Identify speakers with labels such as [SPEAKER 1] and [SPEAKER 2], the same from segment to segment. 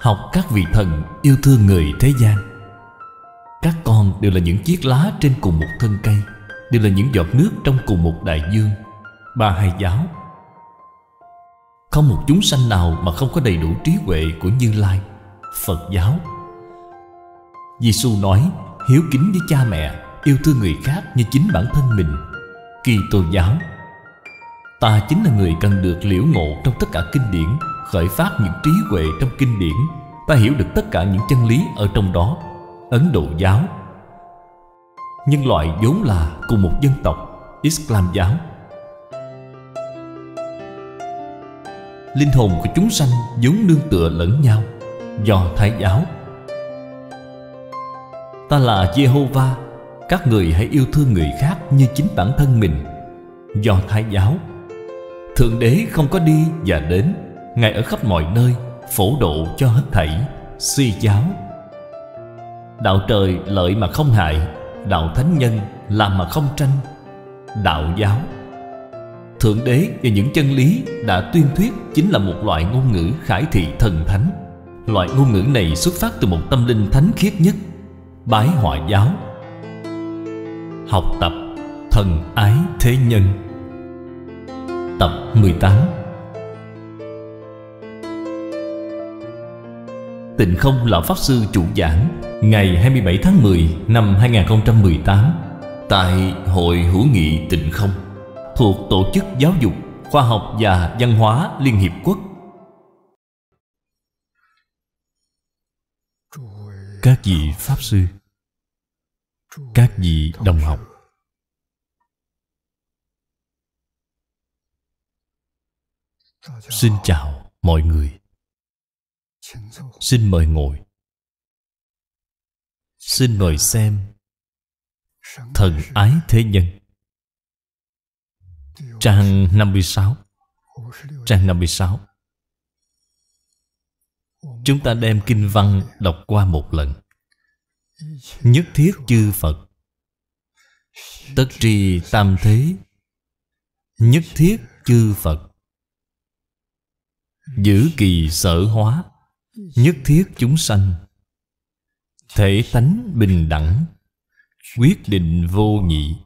[SPEAKER 1] học các vị thần yêu thương người thế gian các con đều là những chiếc lá trên cùng một thân cây đều là những giọt nước trong cùng một đại dương ba hai giáo không một chúng sanh nào mà không có đầy đủ trí huệ của như lai phật giáo giêsu nói hiếu kính với cha mẹ yêu thương người khác như chính bản thân mình kỳ tô giáo ta chính là người cần được liễu ngộ trong tất cả kinh điển khởi phát những trí huệ trong kinh điển ta hiểu được tất cả những chân lý ở trong đó ấn độ giáo nhân loại vốn là cùng một dân tộc islam giáo linh hồn của chúng sanh giống nương tựa lẫn nhau do thái giáo ta là jehovah các người hãy yêu thương người khác như chính bản thân mình do thái giáo thượng đế không có đi và đến Ngài ở khắp mọi nơi Phổ độ cho hết thảy Suy giáo Đạo trời lợi mà không hại Đạo thánh nhân làm mà không tranh Đạo giáo Thượng đế và những chân lý đã tuyên thuyết Chính là một loại ngôn ngữ khải thị thần thánh Loại ngôn ngữ này xuất phát từ một tâm linh thánh khiết nhất Bái họa giáo Học tập Thần ái thế nhân Tập 18 Tịnh Không là Pháp Sư chủ giảng Ngày 27 tháng 10 năm 2018 Tại Hội Hữu nghị Tịnh Không Thuộc Tổ chức Giáo dục, Khoa học và Văn hóa Liên Hiệp Quốc
[SPEAKER 2] Các vị Pháp Sư
[SPEAKER 1] Các vị đồng học Xin chào mọi người Xin mời ngồi Xin mời xem Thần ái thế nhân Trang 56 Trang 56 Chúng ta đem kinh văn đọc qua một lần Nhất thiết chư Phật Tất tri tam thế Nhất thiết chư Phật Giữ kỳ sở hóa nhất thiết chúng sanh thể tánh bình đẳng quyết định vô nhị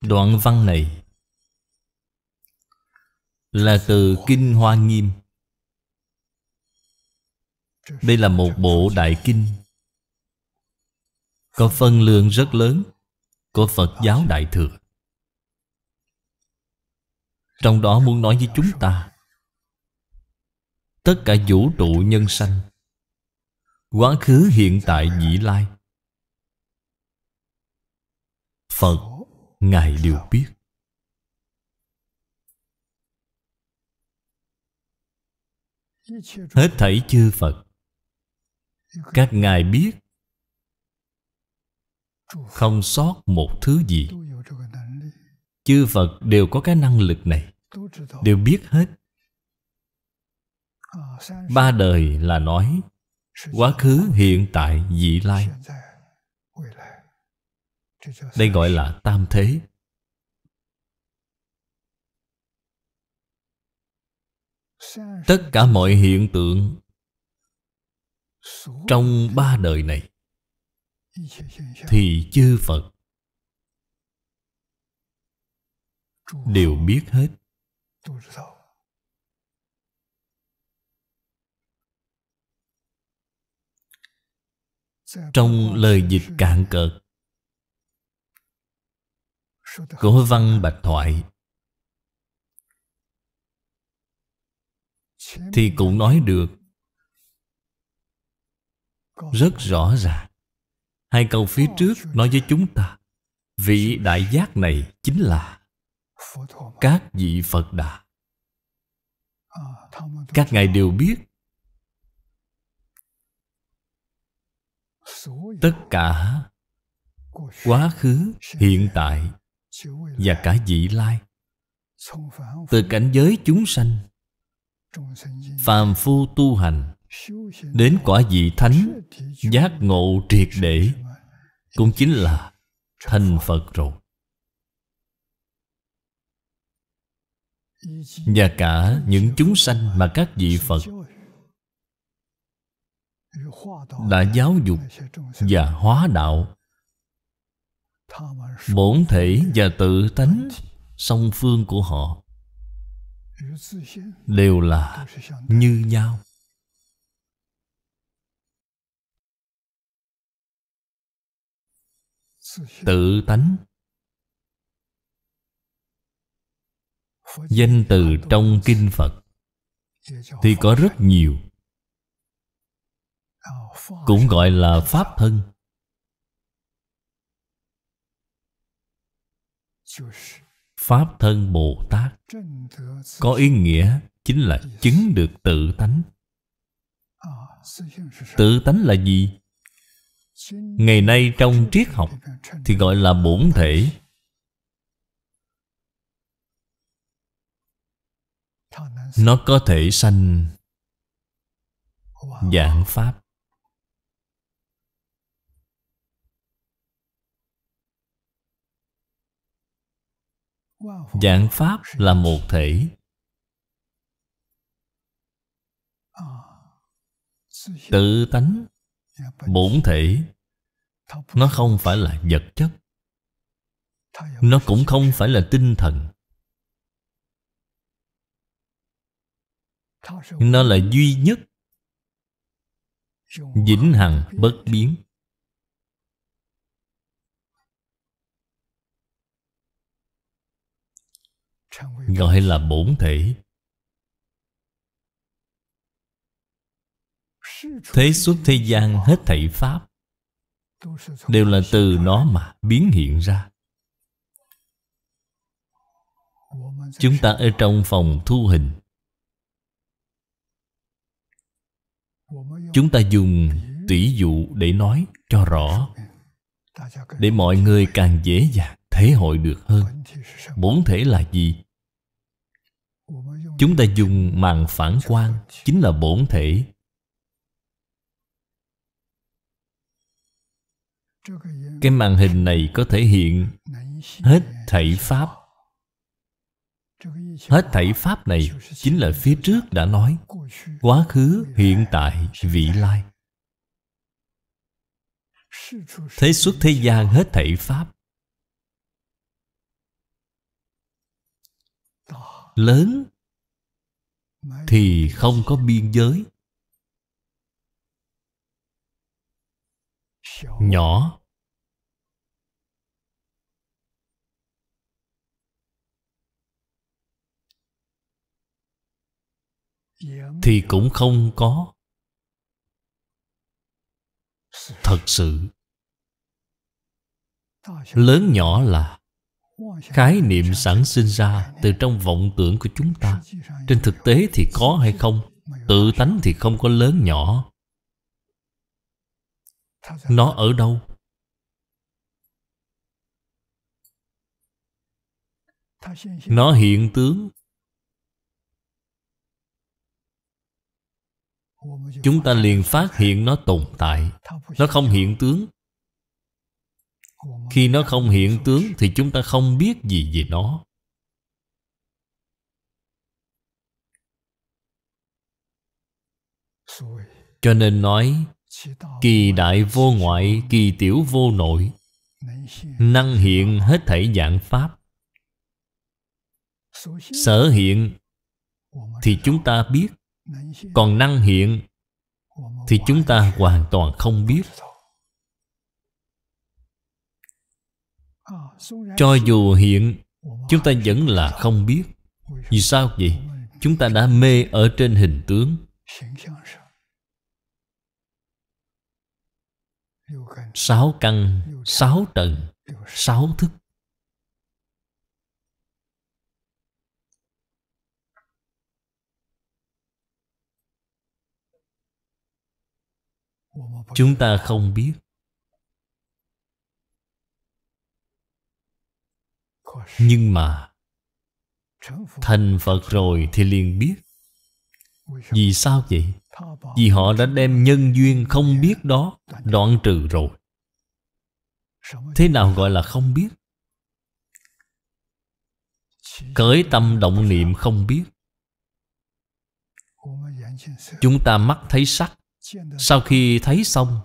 [SPEAKER 1] đoạn văn này là từ kinh hoa nghiêm đây là một bộ đại kinh có phân lượng rất lớn của Phật giáo Đại Thừa. Trong đó muốn nói với chúng ta Tất cả vũ trụ nhân sanh Quá khứ hiện tại vị lai Phật Ngài đều biết Hết thảy chư Phật Các Ngài biết không sót một thứ gì chư phật đều có cái năng lực này đều biết hết ba đời là nói quá khứ hiện tại vị lai đây gọi là tam thế tất cả mọi hiện tượng
[SPEAKER 2] trong ba đời này thì
[SPEAKER 1] chư phật đều biết hết
[SPEAKER 2] trong lời dịch cạn cợt của
[SPEAKER 1] văn bạch thoại thì cũng nói được rất rõ ràng Hai câu phía trước nói với chúng ta Vị đại giác này chính là Các vị Phật Đà Các ngài đều biết Tất cả Quá khứ, hiện tại Và cả vị lai Từ cảnh giới chúng sanh Phàm phu tu hành Đến quả vị thánh Giác ngộ triệt để cũng chính là thành phật rồi và cả những chúng sanh mà các vị phật đã giáo dục và hóa đạo bổn thể và tự tánh song phương của họ
[SPEAKER 2] đều là như
[SPEAKER 1] nhau tự tánh
[SPEAKER 2] danh từ
[SPEAKER 1] trong kinh phật thì có rất nhiều cũng gọi là pháp thân pháp thân bồ tát có ý nghĩa chính là chứng được tự tánh tự tánh là gì ngày nay trong triết học thì gọi là bổn thể nó có thể sanh giảng pháp
[SPEAKER 2] giảng pháp
[SPEAKER 1] là một thể tự tánh bổn thể nó không phải là vật chất nó cũng không phải là tinh thần nó là duy nhất vĩnh hằng bất biến gọi là bổn thể Thế xuất thế gian hết thảy Pháp Đều là từ nó mà biến hiện ra Chúng ta ở trong phòng thu hình Chúng ta dùng tỷ dụ để nói cho rõ Để mọi người càng dễ dàng thể hội được hơn Bốn thể là gì? Chúng ta dùng màn phản quang Chính là bổn thể cái màn hình này có thể hiện hết thảy pháp hết thảy pháp này chính là phía trước đã nói quá khứ hiện tại vị lai thế xuất thế gian hết thảy pháp lớn thì không có biên giới nhỏ thì cũng không có thật sự lớn nhỏ là khái niệm sẵn sinh ra từ trong vọng tưởng của chúng ta trên thực tế thì có hay không tự tánh thì không có lớn nhỏ nó ở đâu nó hiện tướng chúng ta liền phát hiện nó tồn tại nó không hiện tướng khi nó không hiện tướng thì chúng ta không biết gì về nó cho nên nói Kỳ đại vô ngoại, kỳ tiểu vô nội Năng hiện hết thể dạng Pháp Sở hiện Thì chúng ta biết Còn năng hiện Thì chúng ta hoàn toàn không biết Cho dù hiện Chúng ta vẫn là không biết Vì sao vậy? Chúng ta đã mê ở trên hình tướng sáu căn sáu trần sáu thức chúng ta không biết nhưng mà thành phật rồi thì liền biết vì sao vậy vì họ đã đem nhân duyên không biết đó đoạn trừ rồi thế nào gọi là không biết khởi tâm động niệm không biết chúng ta mắt thấy sắc sau khi thấy xong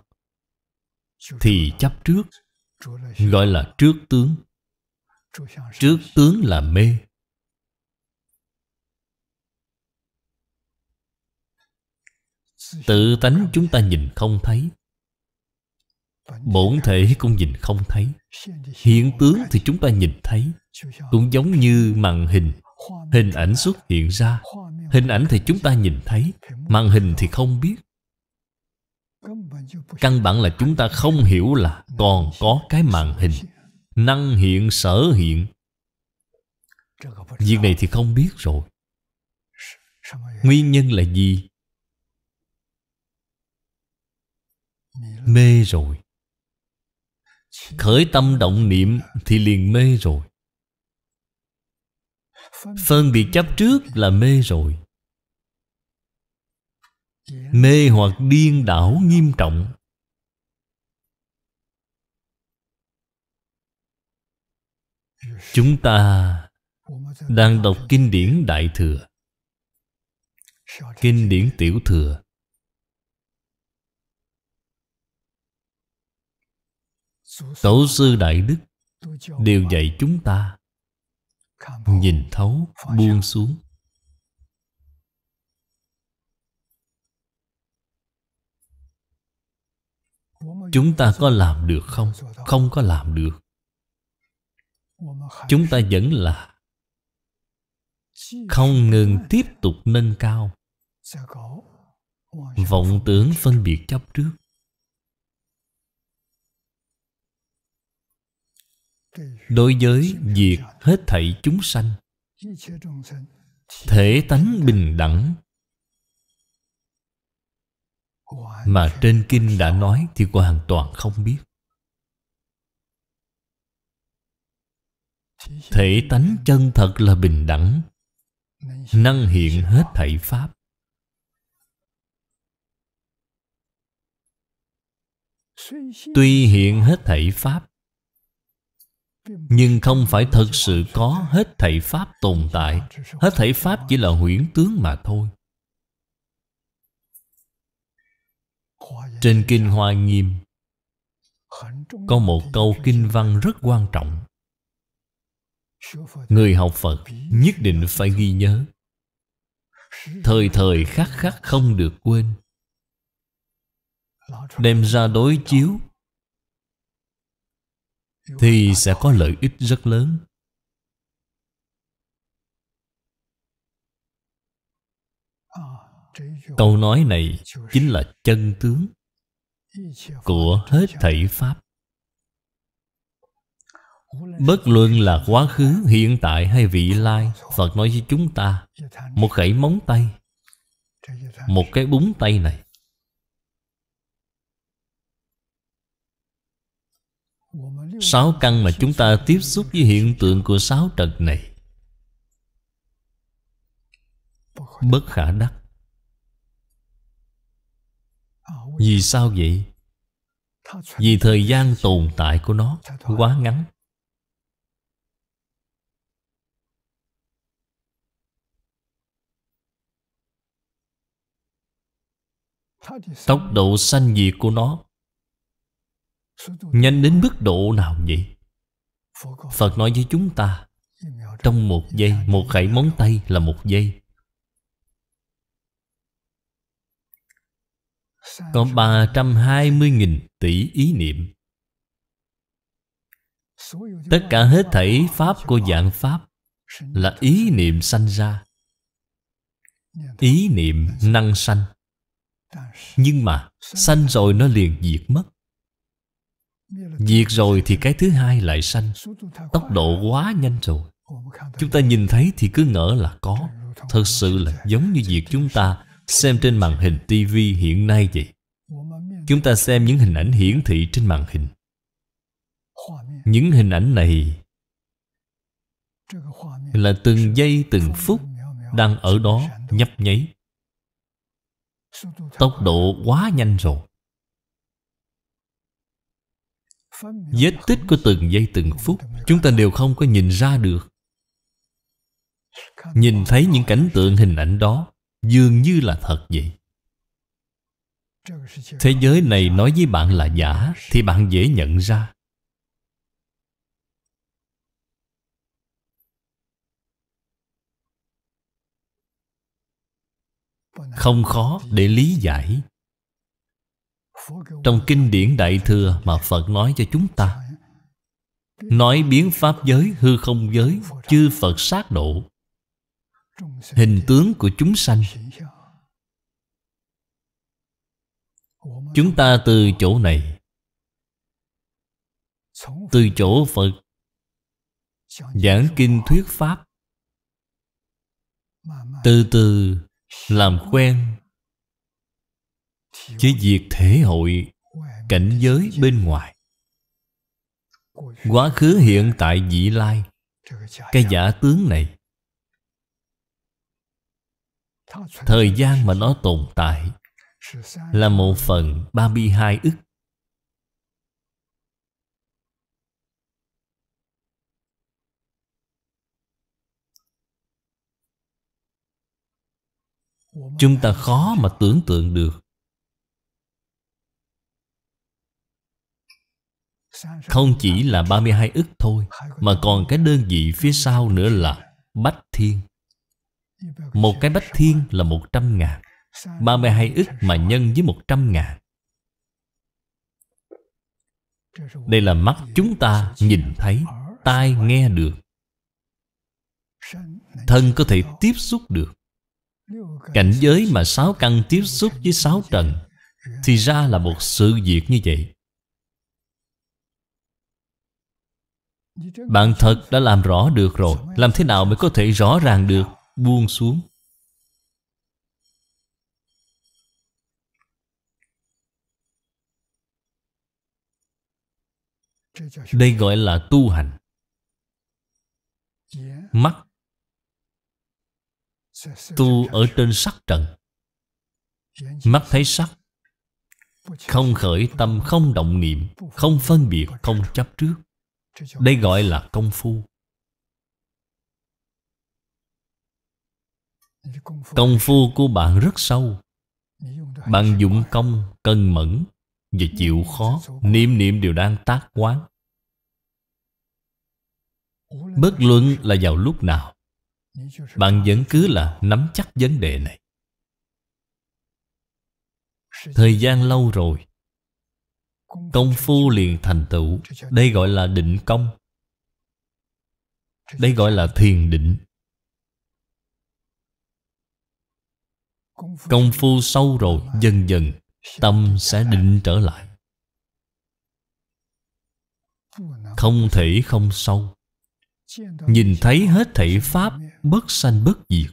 [SPEAKER 1] thì chấp trước gọi là trước tướng trước tướng là mê tự tánh chúng ta nhìn không thấy bổn thể cũng nhìn không thấy hiện tướng thì chúng ta nhìn thấy cũng giống như màn hình hình ảnh xuất hiện ra hình ảnh thì chúng ta nhìn thấy màn hình thì không biết căn bản là chúng ta không hiểu là còn có cái màn hình năng hiện sở hiện việc này thì không biết rồi nguyên nhân là gì mê rồi khởi tâm động niệm thì liền mê rồi phân biệt chấp trước là mê rồi mê hoặc điên đảo nghiêm trọng chúng ta đang đọc kinh điển đại thừa kinh điển tiểu thừa tổ sư đại đức đều dạy chúng ta nhìn thấu buông xuống chúng ta có làm được không không có làm được chúng ta vẫn là
[SPEAKER 2] không ngừng
[SPEAKER 1] tiếp tục nâng cao vọng tưởng phân biệt chấp trước đối với việc hết thảy chúng sanh thể tánh bình đẳng mà trên kinh đã nói thì hoàn toàn không biết thể tánh chân thật là bình đẳng năng hiện hết thảy pháp
[SPEAKER 2] tuy hiện hết
[SPEAKER 1] thảy pháp nhưng không phải thật sự có hết thảy pháp tồn tại hết thảy pháp chỉ là huyễn tướng mà thôi trên kinh hoa nghiêm có một câu kinh văn rất quan trọng người học phật nhất định phải ghi nhớ thời thời khắc khắc không được quên đem ra đối chiếu thì sẽ có lợi ích rất lớn câu nói này chính là chân tướng của hết thảy pháp bất luận là quá khứ hiện tại hay vị lai phật nói với chúng ta một khẩy móng tay một cái búng tay này Sáu căn mà chúng ta tiếp xúc với hiện tượng của sáu trần này Bất khả đắc Vì sao vậy? Vì thời gian tồn tại của nó quá ngắn Tốc độ sanh diệt của nó Nhanh đến mức độ nào vậy Phật nói với chúng ta Trong một giây Một khẩy móng tay là một giây Có 320.000 tỷ ý niệm Tất cả hết thảy Pháp của dạng Pháp Là ý niệm sanh ra Ý niệm năng sanh Nhưng mà Sanh rồi nó liền diệt mất diệt rồi thì cái thứ hai lại sanh tốc độ quá nhanh rồi chúng ta nhìn thấy thì cứ ngỡ là có thật sự là giống như việc chúng ta xem trên màn hình tivi hiện nay vậy chúng ta xem những hình ảnh hiển thị trên màn hình những hình ảnh này là từng giây từng phút đang ở đó nhấp nháy tốc độ quá nhanh rồi vết tích của từng giây từng phút chúng ta đều không có nhìn ra được nhìn thấy những cảnh tượng hình ảnh đó dường như là thật vậy thế giới này nói với bạn là giả thì bạn dễ nhận ra không khó để lý giải trong kinh điển Đại Thừa mà Phật nói cho chúng ta Nói biến pháp giới, hư không giới, chư Phật sát độ Hình tướng của chúng sanh Chúng ta từ chỗ này Từ chỗ Phật Giảng kinh thuyết Pháp Từ từ làm quen chỉ việc thể hội cảnh giới bên ngoài quá khứ hiện tại vị lai cái giả tướng này
[SPEAKER 2] thời gian
[SPEAKER 1] mà nó tồn tại là một phần 32 ức chúng ta khó mà tưởng tượng được Không chỉ là 32 ức thôi Mà còn cái đơn vị phía sau nữa là Bách Thiên Một cái Bách Thiên là 100 ngàn 32 ức mà nhân với 100 ngàn Đây là mắt chúng ta nhìn thấy Tai nghe được Thân có thể tiếp xúc được Cảnh giới mà sáu căn tiếp xúc với sáu trần Thì ra là một sự việc như vậy Bạn thật đã làm rõ được rồi Làm thế nào mới có thể rõ ràng được Buông xuống Đây gọi là tu hành Mắt Tu ở trên sắc trần Mắt thấy sắc Không khởi tâm, không động niệm Không phân biệt, không chấp trước đây gọi là công phu Công phu của bạn rất sâu Bạn dụng công cân mẫn Và chịu khó Niệm niệm đều đang tác quán Bất luận là vào lúc nào Bạn vẫn cứ là nắm chắc vấn đề này Thời gian lâu rồi công phu liền thành tựu đây gọi là định công đây gọi là thiền định công phu sâu rồi dần dần tâm sẽ định trở lại không thể không sâu nhìn thấy hết thảy pháp bất sanh bất diệt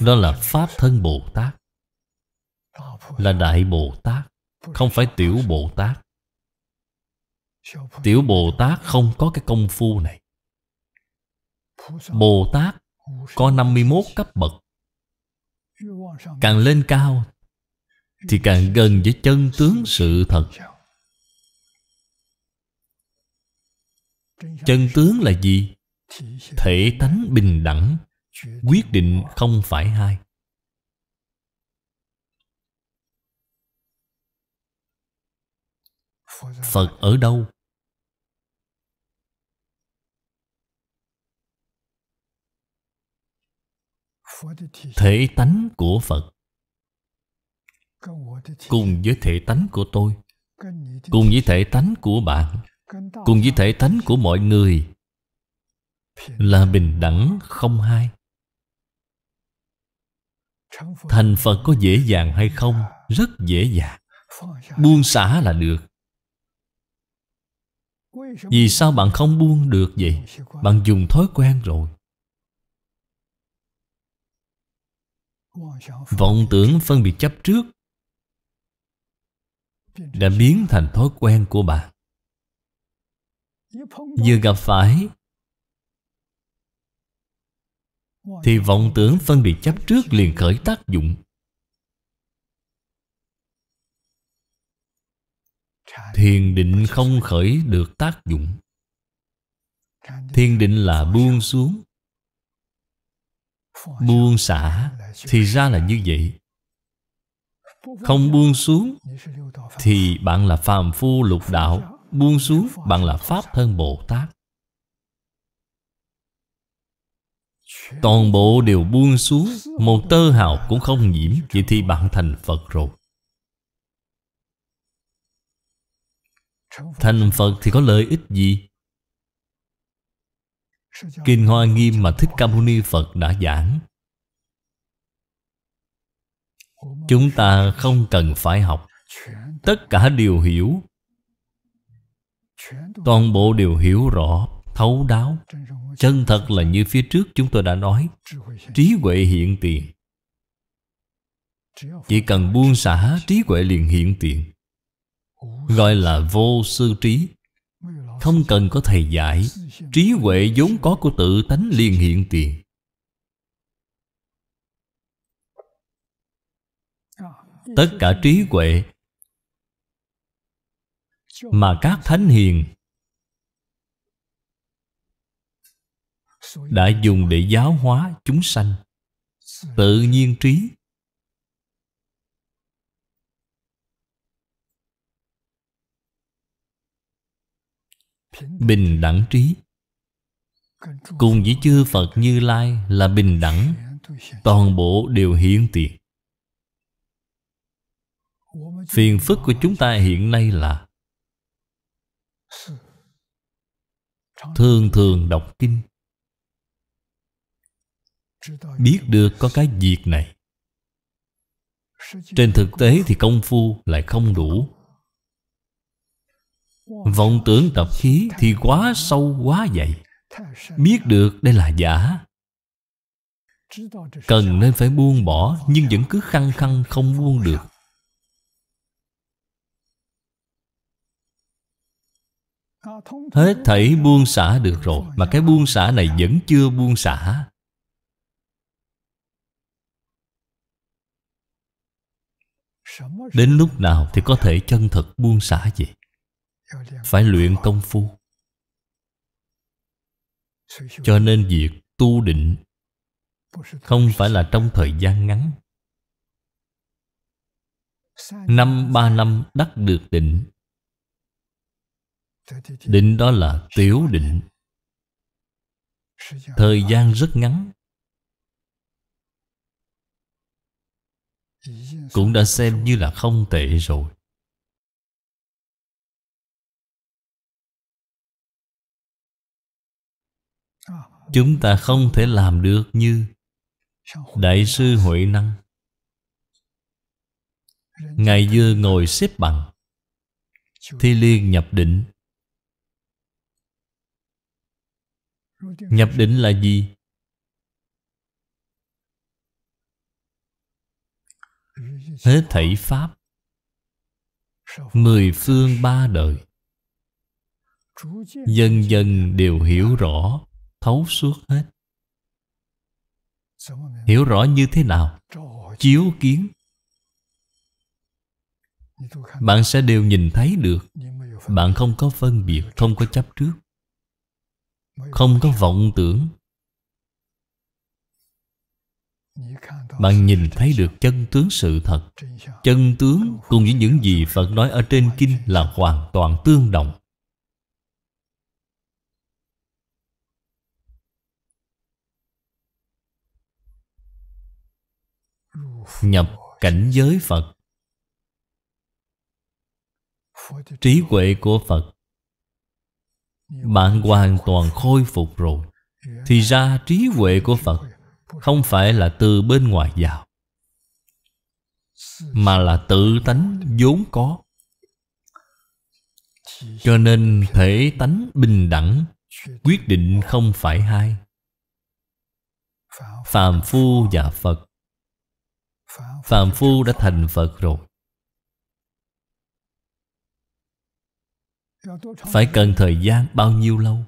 [SPEAKER 1] đó là pháp thân bồ tát là đại bồ tát không phải tiểu bồ tát tiểu bồ tát không có cái công phu này bồ tát có 51 cấp bậc càng lên cao thì càng gần với chân tướng sự thật chân tướng là gì thể tánh bình đẳng quyết định không phải hai phật ở đâu
[SPEAKER 2] thể tánh
[SPEAKER 1] của phật cùng với thể tánh của tôi cùng với thể tánh của bạn cùng với thể tánh của mọi người là bình đẳng không hai thành phật có dễ dàng hay không rất dễ dàng buông xả là được vì sao bạn không buông được vậy bạn dùng thói quen rồi vọng tưởng phân biệt chấp trước đã biến thành thói quen của bạn vừa gặp phải thì vọng tưởng phân biệt chấp trước liền khởi tác dụng thiền định không khởi được tác dụng thiền định là buông xuống buông xả thì ra là như vậy
[SPEAKER 2] không buông xuống
[SPEAKER 1] thì bạn là phàm phu lục đạo buông xuống bạn là pháp thân bồ tát toàn bộ đều buông xuống một tơ hào cũng không nhiễm vậy thì bạn thành phật rồi Thành Phật thì có lợi ích gì? Kinh Hoa Nghiêm mà Thích Ca Mâu Ni Phật đã giảng Chúng ta không cần phải học Tất cả đều hiểu Toàn bộ đều hiểu rõ Thấu đáo Chân thật là như phía trước chúng tôi đã nói Trí huệ hiện tiền Chỉ cần buông xả trí huệ liền hiện tiền gọi là vô sư trí không cần có thầy giải, trí huệ vốn có của tự tánh liền hiện tiền
[SPEAKER 2] tất cả trí huệ mà
[SPEAKER 1] các thánh hiền đã dùng để giáo hóa chúng sanh tự nhiên trí bình đẳng trí cùng với chư phật như lai là bình đẳng toàn bộ đều hiện tiền phiền phức của chúng ta hiện nay là thường thường đọc kinh
[SPEAKER 2] biết được có cái việc này trên thực
[SPEAKER 1] tế thì công phu lại không đủ Vọng tưởng tập khí thì quá sâu quá dày, Biết được đây là giả Cần nên phải buông bỏ Nhưng vẫn cứ khăng khăng không buông được Hết thảy buông xả được rồi Mà cái buông xả này vẫn chưa buông xả Đến lúc nào thì có thể chân thật buông xả vậy phải luyện công phu cho nên việc tu định không phải là trong thời gian ngắn
[SPEAKER 2] năm ba năm
[SPEAKER 1] đắc được định định đó là tiểu định thời gian rất ngắn cũng đã xem như là không tệ rồi chúng ta không thể làm được như đại sư huệ năng ngài vừa ngồi xếp bằng thì liền nhập định
[SPEAKER 2] nhập định
[SPEAKER 1] là gì hết thảy pháp mười phương ba đời dần dần đều hiểu rõ thấu suốt hết hiểu rõ như thế nào chiếu kiến bạn sẽ đều nhìn thấy được bạn không có phân biệt không có chấp trước không có vọng tưởng bạn nhìn thấy được chân tướng sự thật chân tướng cùng với những gì phật nói ở trên kinh là hoàn toàn tương đồng nhập cảnh giới phật trí huệ của phật bạn hoàn toàn khôi phục rồi thì ra trí huệ của phật không phải là từ bên ngoài vào mà là tự tánh vốn có cho nên thể tánh bình đẳng quyết định không phải hai phàm phu và phật Phàm Phu đã thành Phật rồi Phải cần thời gian bao nhiêu lâu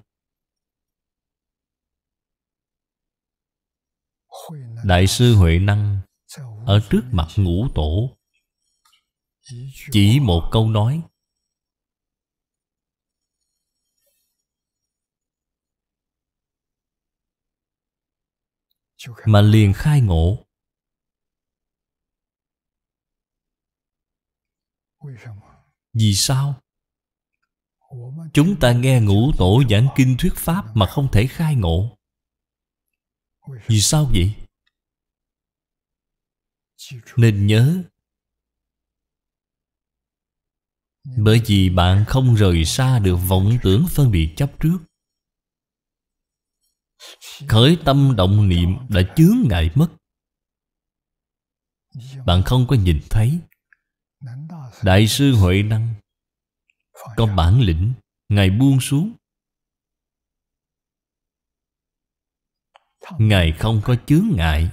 [SPEAKER 1] Đại sư Huệ Năng Ở trước mặt ngũ tổ Chỉ một câu nói Mà liền khai ngộ Vì sao? Chúng ta nghe ngũ tổ giảng kinh thuyết Pháp mà không thể khai ngộ Vì sao vậy? Nên nhớ Bởi vì bạn không rời xa được vọng tưởng phân biệt chấp trước Khởi tâm động niệm đã chướng ngại mất Bạn không có nhìn thấy Đại sư Huệ Năng Có bản lĩnh Ngài buông xuống Ngài không có chướng ngại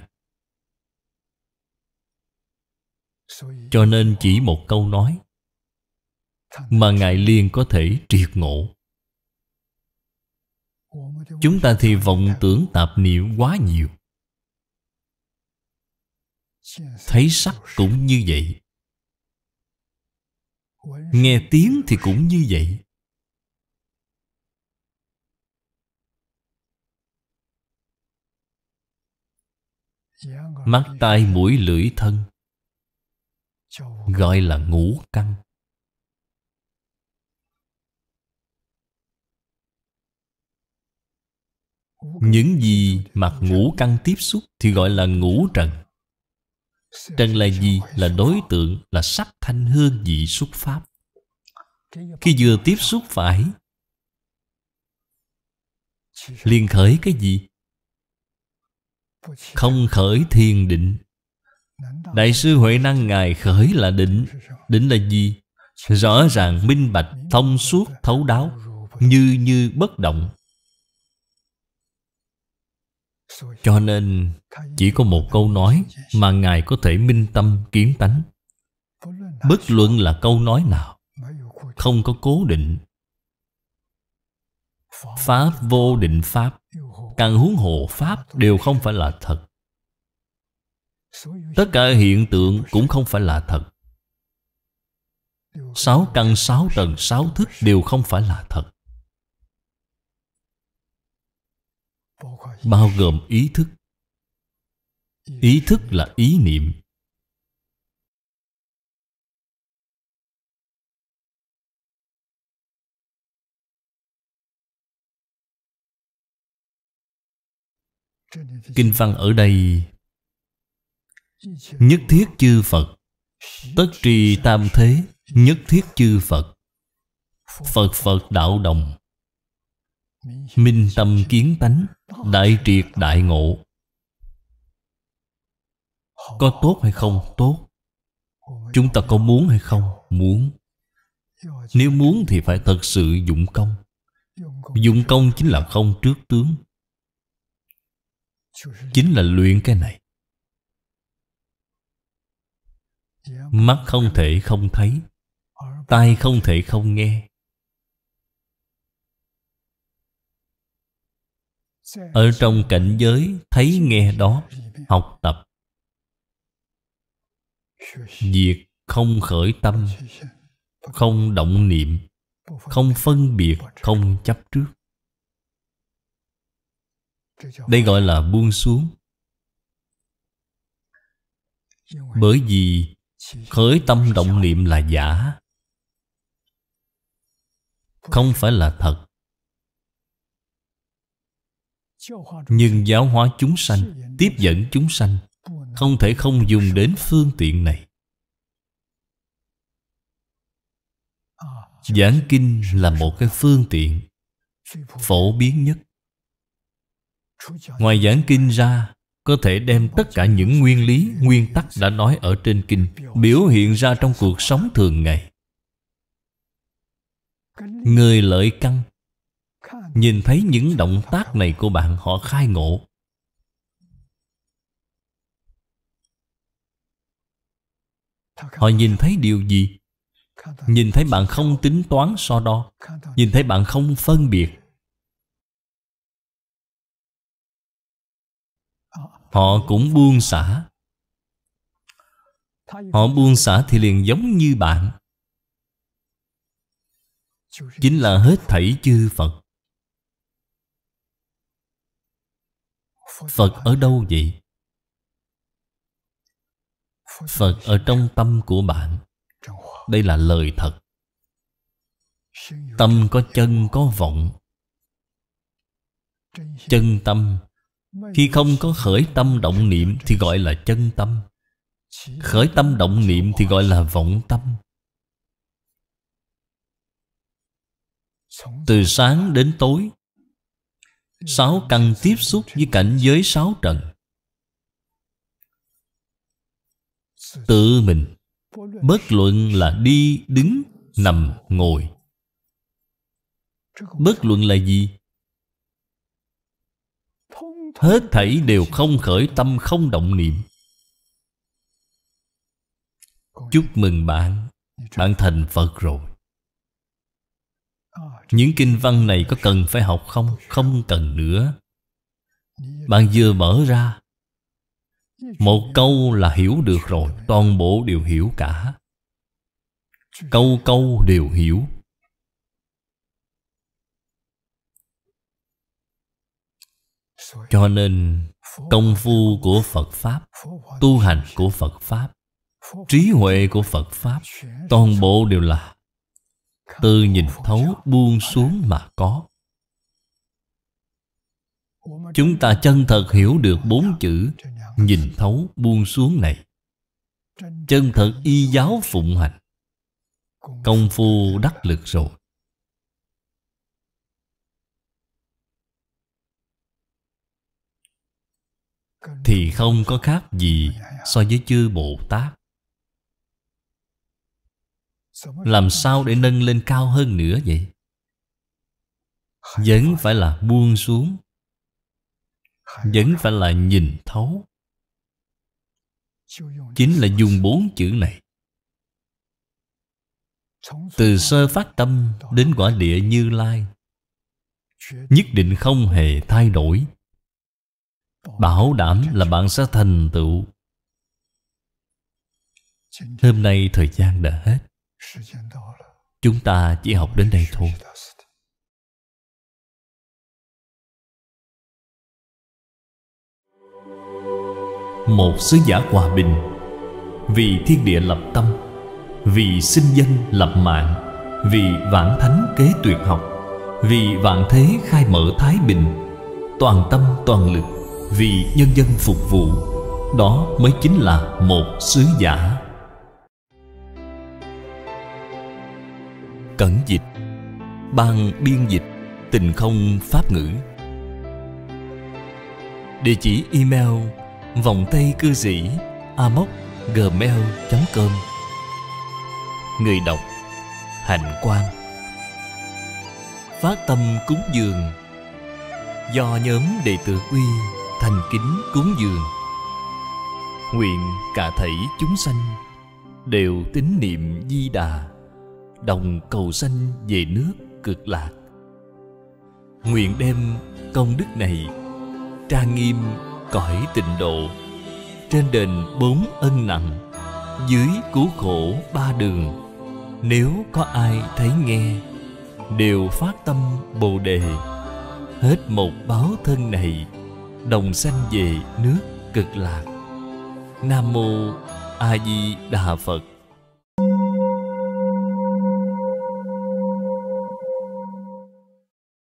[SPEAKER 1] Cho nên chỉ một câu nói Mà Ngài liền có thể triệt ngộ Chúng ta thì vọng tưởng tạp niệm quá nhiều Thấy sắc cũng như vậy nghe tiếng thì cũng như vậy
[SPEAKER 2] mắt tai mũi
[SPEAKER 1] lưỡi thân gọi là ngũ căn những gì mặt ngũ căn tiếp xúc thì gọi là ngũ trần Trần là gì? Là đối tượng, là sắc thanh hương vị xuất pháp Khi vừa tiếp xúc phải liền khởi cái gì? Không khởi thiền định Đại sư Huệ Năng Ngài khởi là định Định là gì? Rõ ràng, minh bạch, thông suốt, thấu đáo Như như bất động cho nên chỉ có một câu nói mà Ngài có thể minh tâm kiến tánh. Bất luận là câu nói nào, không có cố định. Pháp vô định Pháp, càng huống hồ Pháp đều không phải là thật. Tất cả hiện tượng cũng không phải là thật. Sáu căn sáu tầng sáu thức đều không phải là thật. bao gồm ý thức ý thức là ý niệm kinh văn ở đây nhất thiết chư phật tất tri tam thế nhất thiết chư phật phật phật đạo đồng minh tâm kiến tánh đại triệt đại ngộ có tốt hay không tốt chúng ta có muốn hay không muốn nếu muốn thì phải thật sự dụng công dụng công chính là không trước tướng chính là luyện cái này mắt không thể không thấy tai không thể không nghe ở trong cảnh giới thấy nghe đó học tập việc không khởi tâm không động niệm không phân biệt không chấp trước đây gọi là buông xuống bởi vì khởi tâm động niệm là giả không phải là thật nhưng giáo hóa chúng sanh tiếp dẫn chúng sanh không thể không dùng đến phương tiện này à, giảng kinh là một cái phương tiện phổ biến nhất ngoài giảng kinh ra có thể đem tất cả những nguyên lý nguyên tắc đã nói ở trên kinh biểu hiện ra trong cuộc sống thường ngày người lợi căn Nhìn thấy những động tác này của bạn họ khai ngộ Họ nhìn thấy điều gì? Nhìn thấy bạn không tính toán so đo Nhìn thấy bạn không phân biệt Họ cũng buông xả Họ buông xả thì liền giống như bạn Chính là hết thảy chư Phật phật ở đâu vậy phật ở trong tâm của bạn đây là lời thật tâm có chân có vọng chân tâm khi không có khởi tâm động niệm thì gọi là chân tâm khởi tâm động niệm thì gọi là vọng tâm từ sáng đến tối Sáu căn tiếp xúc với cảnh giới sáu trần Tự mình Bất luận là đi, đứng, nằm, ngồi Bất luận là gì Hết thảy đều không khởi tâm không động niệm Chúc mừng bạn Bạn thành Phật rồi những kinh văn này có cần phải học không? Không cần nữa Bạn vừa mở ra Một câu là hiểu được rồi Toàn bộ đều hiểu cả Câu câu đều hiểu Cho nên công phu của Phật Pháp Tu hành của Phật Pháp Trí huệ của Phật Pháp Toàn bộ đều là từ nhìn thấu buông xuống mà có chúng ta chân thật hiểu được bốn chữ nhìn thấu buông xuống này chân thật y giáo phụng hành công phu đắc lực rồi thì không có khác gì so với chư bồ tát làm sao để nâng lên cao hơn nữa vậy vẫn phải là buông xuống vẫn phải là nhìn thấu chính là dùng bốn chữ này từ sơ phát tâm đến quả địa như lai nhất định không hề thay đổi bảo đảm là bạn sẽ thành tựu hôm nay thời gian đã hết Chúng ta chỉ học đến đây thôi. Một sứ giả hòa bình Vì thiên địa lập tâm Vì sinh dân lập mạng Vì vạn thánh kế tuyệt học Vì vạn thế khai mở thái bình Toàn tâm toàn lực Vì nhân dân phục vụ Đó mới chính là một sứ giả cẩn dịch ban biên dịch tình không pháp ngữ địa chỉ email vòng tay cư sĩ amoc gmail com người đọc hạnh quan phát tâm cúng dường do nhóm đệ tử quy thành kính cúng dường nguyện cả thảy chúng sanh đều tín niệm di đà đồng cầu sanh về nước cực lạc nguyện đem công đức này trang nghiêm cõi tịnh độ trên đền bốn ân nặng dưới cứu khổ ba đường nếu có ai thấy nghe đều phát tâm bồ đề hết một báo thân này đồng sanh về nước cực lạc nam mô a di đà phật